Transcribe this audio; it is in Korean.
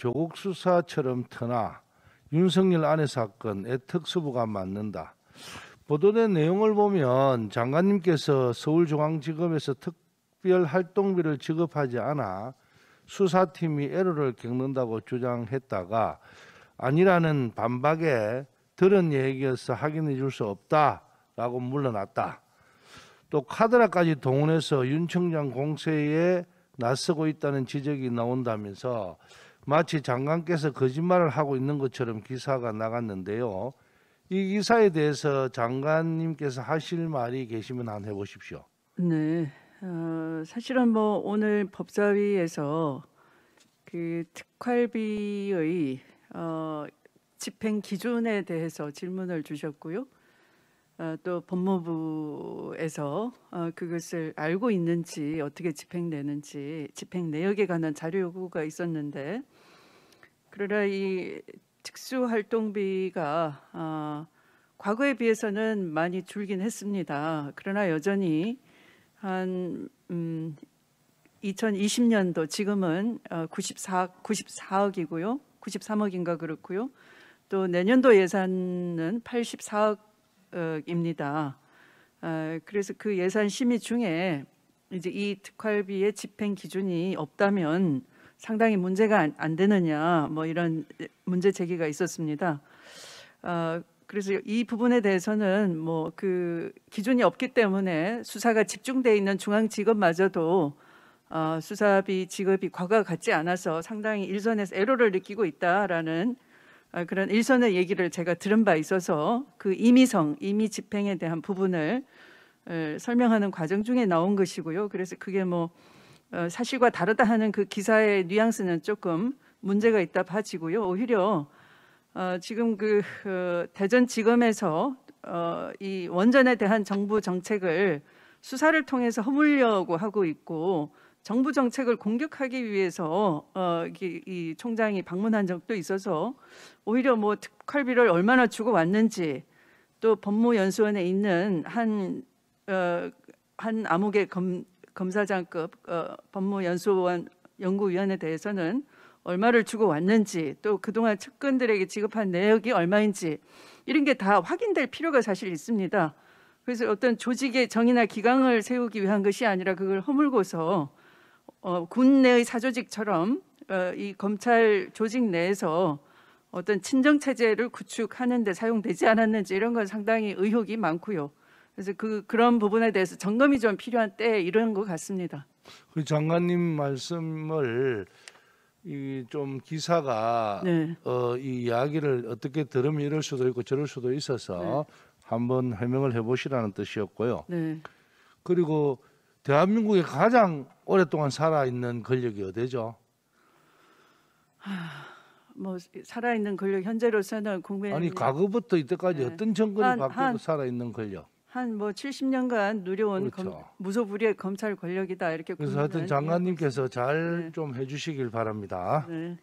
조국 수사처럼 터나 윤석열 아내 사건에 특수부가 맞는다. 보도된 내용을 보면 장관님께서 서울중앙지검에서 특별활동비를 지급하지 않아 수사팀이 애로를 겪는다고 주장했다가 아니라는 반박에 들은 얘기여서 확인해 줄 수 없다라고 물러났다. 또 카드라까지 동원해서 윤 청장 공세에 나서고 있다는 지적이 나온다면서 마치 장관께서 거짓말을 하고 있는 것처럼 기사가 나갔는데요. 이 기사에 대해서 장관님께서 하실 말이 계시면 한 해보십시오. 네, 어, 사실은 뭐 오늘 법사위에서 그 특활비의 어, 집행 기준에 대해서 질문을 주셨고요. 어, 또 법무부 정부에서 어, 그것을 알고 있는지 어떻게 집행되는지 집행 내역에 관한 자료 요구가 있었는데 그러나 이 특수 활동비가 어, 과거에 비해서는 많이 줄긴 했습니다. 그러나 여전히 한 음, 2020년도 지금은 94 어, 94억이고요. 93억인가 그렇고요. 또 내년도 예산은 84억입니다. 아, 그래서 그 예산 심의 중에 이제 이 특활비의 집행 기준이 없다면 상당히 문제가 안, 안 되느냐 뭐 이런 문제 제기가 있었습니다. 어, 그래서 이 부분에 대해서는 뭐 그 기준이 없기 때문에 수사가 집중돼 있는 중앙지검마저도 어, 아, 수사비 지급이 과거와 같지 않아서 상당히 일선에서 애로를 느끼고 있다라는 아, 그런 일선의 얘기를 제가 들은 바 있어서 그 임의성, 임의 집행에 대한 부분을 설명하는 과정 중에 나온 것이고요. 그래서 그게 뭐 어, 사실과 다르다 하는 그 기사의 뉘앙스는 조금 문제가 있다 봐지고요. 오히려 어, 지금 그 어, 대전지검에서 이 원전에 대한 정부 정책을 수사를 통해서 허물려고 하고 있고 정부 정책을 공격하기 위해서 어, 이, 이 총장이 방문한 적도 있어서 오히려 뭐 특활비를 얼마나 주고 왔는지 또 법무연수원에 있는 한, 어, 한 암흑의 검, 검사장급 어, 법무연수원 연구위원에 대해서는 얼마를 주고 왔는지 또 그동안 측근들에게 지급한 내역이 얼마인지 이런 게 다 확인될 필요가 사실 있습니다. 그래서 어떤 조직의 정의나 기강을 세우기 위한 것이 아니라 그걸 허물고서 어, 군내의 사조직처럼 어, 이 검찰 조직 내에서 어떤 친정 체제를 구축하는 데 사용되지 않았는지 이런 건 상당히 의혹이 많고요. 그래서 그 그런 부분에 대해서 점검이 좀 필요한 때 이런 것 같습니다. 그 장관님 말씀을 이좀 기사가 네. 어, 이 이야기를 어떻게 들으면 이럴 수도 있고 저럴 수도 있어서 네. 한번 해명을 해보시라는 뜻이었고요. 네. 그리고 대한민국이 가장 오랫동안 살아있는 권력이 어디죠? 뭐 살아있는 권력 현재로서는 국민 아니 과거부터 이때까지 네. 어떤 정권이 바뀌어 살아있는 권력 한 뭐 70년간 누려온 그렇죠. 검, 무소불위의 검찰 권력이다 이렇게 그래서 하여튼 장관님께서 잘좀 예. 네. 해주시길 바랍니다. 네.